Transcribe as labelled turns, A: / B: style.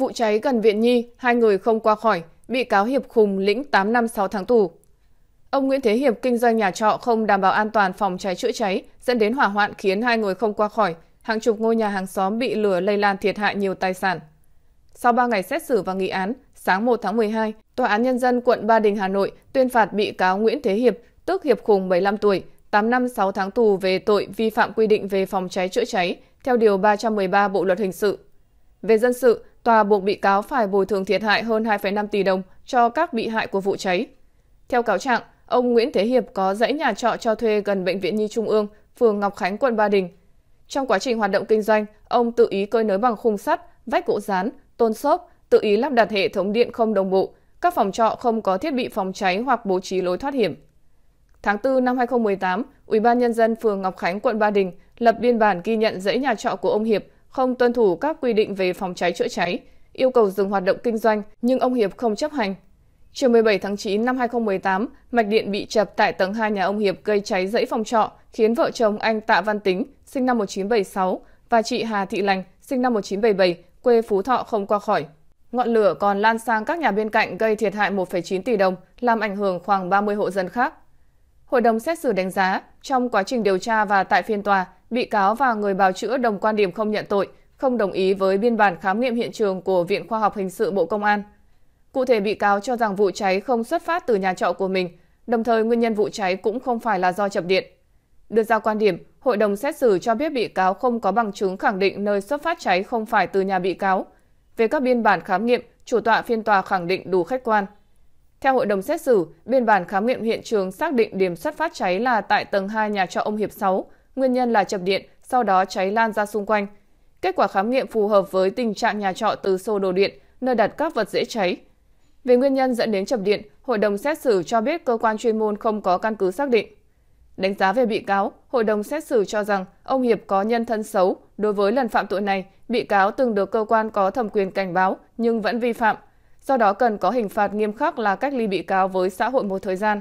A: Vụ cháy gần Viện Nhi, hai người không qua khỏi, bị cáo Hiệp Khùng lĩnh 8 năm 6 tháng tù. Ông Nguyễn Thế Hiệp kinh doanh nhà trọ không đảm bảo an toàn phòng cháy chữa cháy, dẫn đến hỏa hoạn khiến hai người không qua khỏi. Hàng chục ngôi nhà hàng xóm bị lửa lây lan thiệt hại nhiều tài sản. Sau 3 ngày xét xử và nghị án, sáng 1 tháng 12, Tòa án Nhân dân quận Ba Đình, Hà Nội tuyên phạt bị cáo Nguyễn Thế Hiệp, tức Hiệp Khùng 75 tuổi, 8 năm 6 tháng tù về tội vi phạm quy định về phòng cháy chữa cháy theo Điều 313 Bộ Luật Hình sự. Về dân sự, tòa buộc bị cáo phải bồi thường thiệt hại hơn 2,5 tỷ đồng cho các bị hại của vụ cháy. Theo cáo trạng, ông Nguyễn Thế Hiệp có dãy nhà trọ cho thuê gần Bệnh viện Nhi Trung ương, phường Ngọc Khánh, quận Ba Đình. Trong quá trình hoạt động kinh doanh, ông tự ý cơi nới bằng khung sắt, vách gỗ dán, tôn xốp, tự ý lắp đặt hệ thống điện không đồng bộ, các phòng trọ không có thiết bị phòng cháy hoặc bố trí lối thoát hiểm. Tháng 4 năm 2018, Ủy ban nhân dân phường Ngọc Khánh, quận Ba Đình lập biên bản ghi nhận dãy nhà trọ của ông Hiệp không tuân thủ các quy định về phòng cháy chữa cháy, yêu cầu dừng hoạt động kinh doanh nhưng ông Hiệp không chấp hành. Chiều 17 tháng 9 năm 2018, mạch điện bị chập tại tầng 2 nhà ông Hiệp gây cháy dãy phòng trọ, khiến vợ chồng anh Tạ Văn Tính, sinh năm 1976, và chị Hà Thị Lành, sinh năm 1977, quê Phú Thọ không qua khỏi. Ngọn lửa còn lan sang các nhà bên cạnh gây thiệt hại 1,9 tỷ đồng, làm ảnh hưởng khoảng 30 hộ dân khác. Hội đồng xét xử đánh giá, trong quá trình điều tra và tại phiên tòa, bị cáo và người bào chữa đồng quan điểm không nhận tội, không đồng ý với biên bản khám nghiệm hiện trường của Viện Khoa học Hình sự Bộ Công an. Cụ thể bị cáo cho rằng vụ cháy không xuất phát từ nhà trọ của mình, đồng thời nguyên nhân vụ cháy cũng không phải là do chập điện. Đưa ra quan điểm, hội đồng xét xử cho biết bị cáo không có bằng chứng khẳng định nơi xuất phát cháy không phải từ nhà bị cáo. Về các biên bản khám nghiệm, chủ tọa phiên tòa khẳng định đủ khách quan. Theo hội đồng xét xử, biên bản khám nghiệm hiện trường xác định điểm xuất phát cháy là tại tầng 2 nhà trọ ông Hiệp 6, nguyên nhân là chập điện, sau đó cháy lan ra xung quanh. Kết quả khám nghiệm phù hợp với tình trạng nhà trọ từ sô đồ điện, nơi đặt các vật dễ cháy. Về nguyên nhân dẫn đến chập điện, hội đồng xét xử cho biết cơ quan chuyên môn không có căn cứ xác định. Đánh giá về bị cáo, hội đồng xét xử cho rằng ông Hiệp có nhân thân xấu. Đối với lần phạm tội này, bị cáo từng được cơ quan có thẩm quyền cảnh báo nhưng vẫn vi phạm. Do đó cần có hình phạt nghiêm khắc là cách ly bị cáo với xã hội một thời gian.